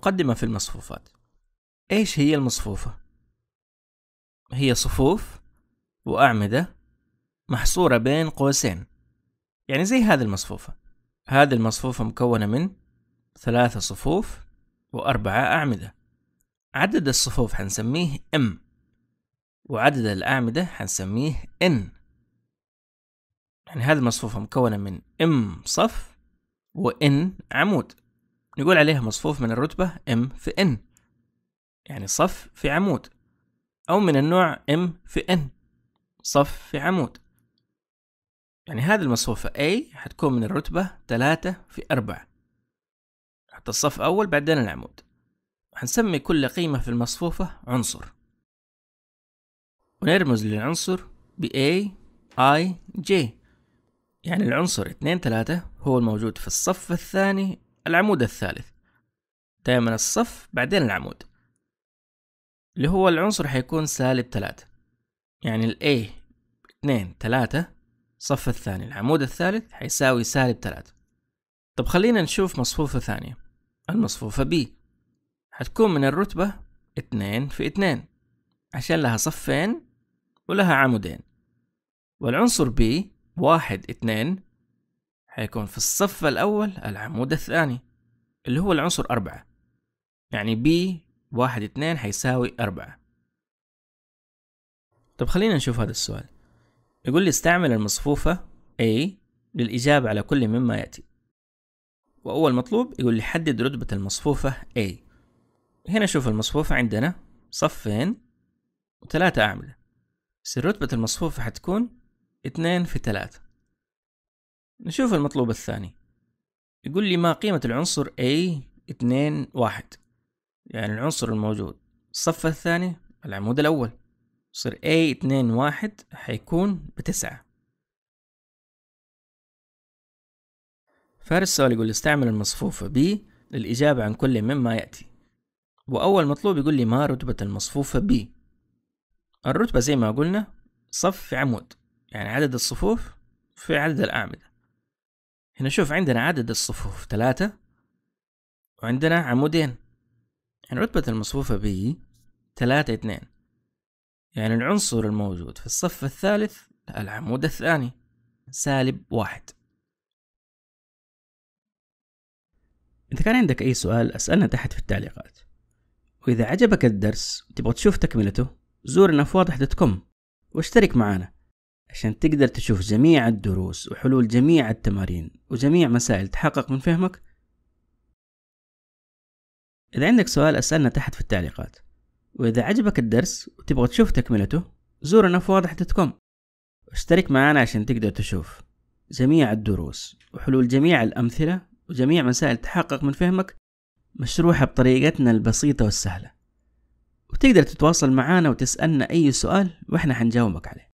مقدمة في المصفوفات إيش هي المصفوفة؟ هي صفوف وأعمدة محصورة بين قوسين يعني زي هذه المصفوفة هذه المصفوفة مكونة من ثلاثة صفوف وأربعة أعمدة عدد الصفوف حنسميه M وعدد الأعمدة حنسميه N يعني هذه المصفوفة مكونة من M صف وإن عمود نقول عليها مصفوف من الرتبة M في N يعني صف في عمود أو من النوع M في N صف في عمود يعني هذه المصفوفة A حتكون من الرتبة 3 في أربعة حتى الصف أول بعدين العمود هنسمي كل قيمة في المصفوفة عنصر ونرمز للعنصر ب A I J يعني العنصر 2 3 هو الموجود في الصف الثاني العمود الثالث دائما الصف بعدين العمود اللي هو العنصر حيكون سالب ثلاثة يعني ال A اثنين ثلاثة صف الثاني العمود الثالث حيساوي سالب ثلاثة طب خلينا نشوف مصفوفة ثانية المصفوفة B حتكون من الرتبة اثنين في اثنين عشان لها صفين ولها عمودين والعنصر B واحد اثنين هيكون في الصف الأول العمود الثاني اللي هو العنصر أربعة يعني بي واحد اتنين هيساوي أربعة طب خلينا نشوف هذا السؤال يقول لي استعمل المصفوفة A للإجابة على كل مما يأتي وأول مطلوب يقول لي حدد رتبة المصفوفة A هنا شوف المصفوفة عندنا صفين وثلاثة أعمدة بس رتبة المصفوفة حتكون اتنين في تلاتة نشوف المطلوب الثاني يقول لي ما قيمة العنصر A 2 1 يعني العنصر الموجود الصف الثاني العمود الأول يصير A 2 1 حيكون بتسعة فارس السؤال يقول استعمل المصفوفة B للإجابة عن كل مما يأتي وأول مطلوب يقول لي ما رتبة المصفوفة B الرتبة زي ما قلنا صف في عمود يعني عدد الصفوف في عدد الأعمدة هنا شوف عندنا عدد الصفوف ثلاثة وعندنا عمودين يعني رتبة المصفوفة ب ثلاثة اثنين يعني العنصر الموجود في الصف الثالث العمود الثاني سالب واحد إذا كان عندك أي سؤال أسألنا تحت في التعليقات وإذا عجبك الدرس وتبغى تشوف تكملته زورنا في واضح دوت كوم واشترك معنا عشان تقدر تشوف جميع الدروس وحلول جميع التمارين وجميع مسائل تحقق من فهمك إذا عندك سؤال أسألنا تحت في التعليقات وإذا عجبك الدرس وتبغى تشوف تكملته زورنا في واضح دوت كوم واشترك معنا عشان تقدر تشوف جميع الدروس وحلول جميع الأمثلة وجميع مسائل تحقق من فهمك مشروحة بطريقتنا البسيطة والسهلة وتقدر تتواصل معنا وتسألنا أي سؤال وإحنا حنجاوبك عليه